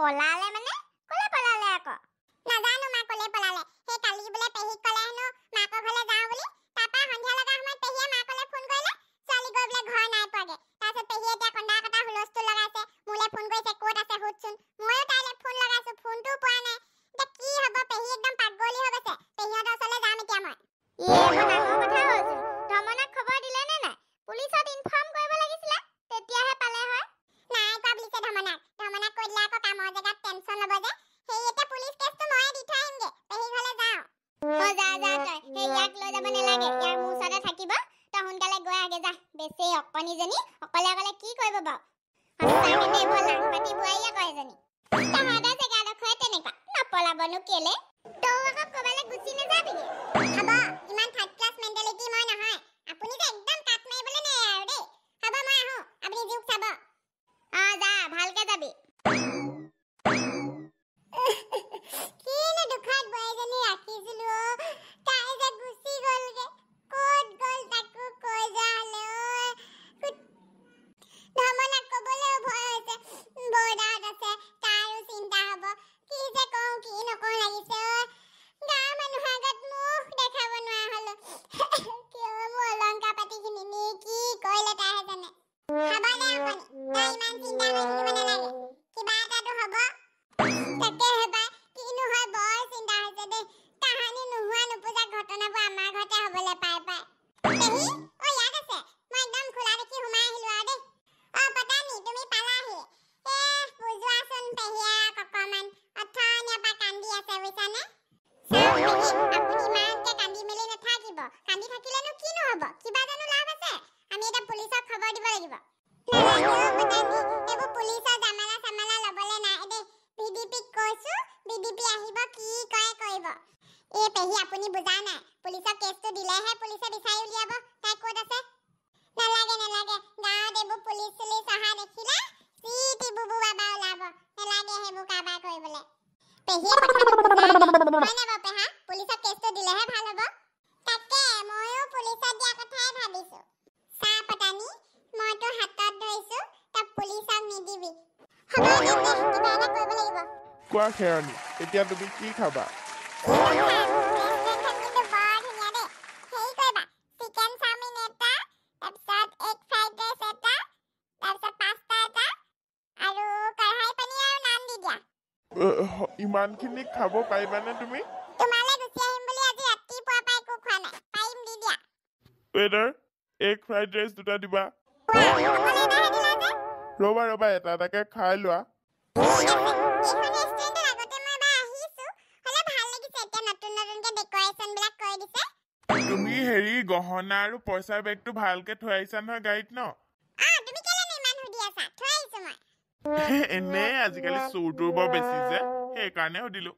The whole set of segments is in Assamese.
ปวดร้าวเลยไหม মনা কৰি দিলা আকৌ কামৰ জেগাত টেনচন ল'ব যে সেই এতিয়া পুলিচ কেছটো ময়ে দি থৈ আহিমগে পেহী ঘৰলৈ যাওঁ অ যা যা তই সেই ইয়াক লৈ যাব নালাগে ইয়াৰ মোৰ ওচৰতে থাকিব তই সোনকালে গৈ আগে যা বেছি অকণিজনী অকলে অকলে কি কৰিব বাৰু তেনেকুৱা নপলাবনো কেলে তই আকৌ ক'বালে গুচি নাযাবি ইমান থাকি এ পেহি আপুনি বুজা নাই পুলিচক কেছটো দিলেহে পুলিচে বিচাৰি উলিয়াব তাই ক'ত আছে নালাগে নালাগে গাঁৱত এইবোৰ পুলিচ চুলিচ অহা দেখিলে চি টি বুবু বাবা ওলাব নালাগে সেইবোৰ কাৰবাৰ কৰিবলৈ কোৱা খেৰণী এতিয়া তুমি কি খাবা ইমানখিনি খাব পাৰিবানে তুমি এগ ফ্ৰাইড ৰাইচ দুটা দিবা ৰ'বা ৰ'বা এটা এটাকে খাই লোৱা তুমি হেৰি গহনা আৰু পইচাৰ বেগটো ভালকে থৈ আহিছা নহয় গাড়ীত ন এনে আজিকালি চোৰটোৰ বৰ বেছি সেইকাৰণে সুধিলো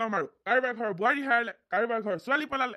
কাৰোবাৰ ঘৰ বোৱাৰী হাৰালে কাৰোবাৰ ঘৰ ছোৱালী পলালে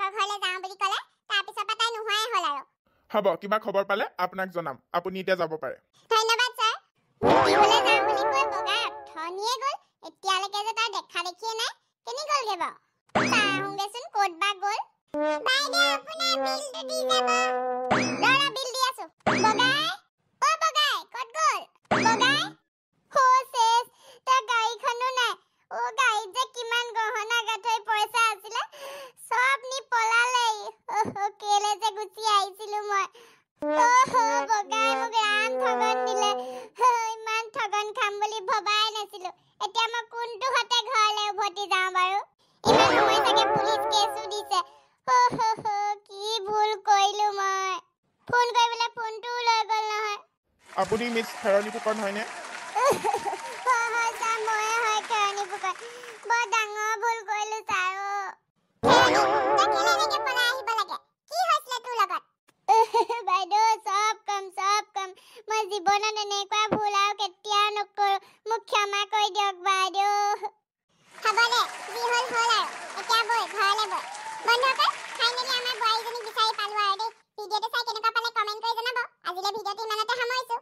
মাকৰ ঘৰলৈ যাওঁ বুলি ক'লে তাৰপিছৰ পৰা তাই নোহোৱাই হ'ল আৰু হ'ব কিবা খবৰ পালে আপোনাক জনাম আপুনি এতিয়া যাব পাৰে ধন্যবাদ ছাৰ এতিয়ালৈকে যে তাৰ দেখা দেখিয়ে নাই কেনে গ'লগৈ বাৰু চোন ক'ত বা গ'ল বাইদেউ আপোনাৰ বিলটো দি যাব দৰা বিল দি আছো বগা আপুনি মিছ খৰণী ফুকন হয়নে ভিডিঅ'টো ইমানতে সামৰিছো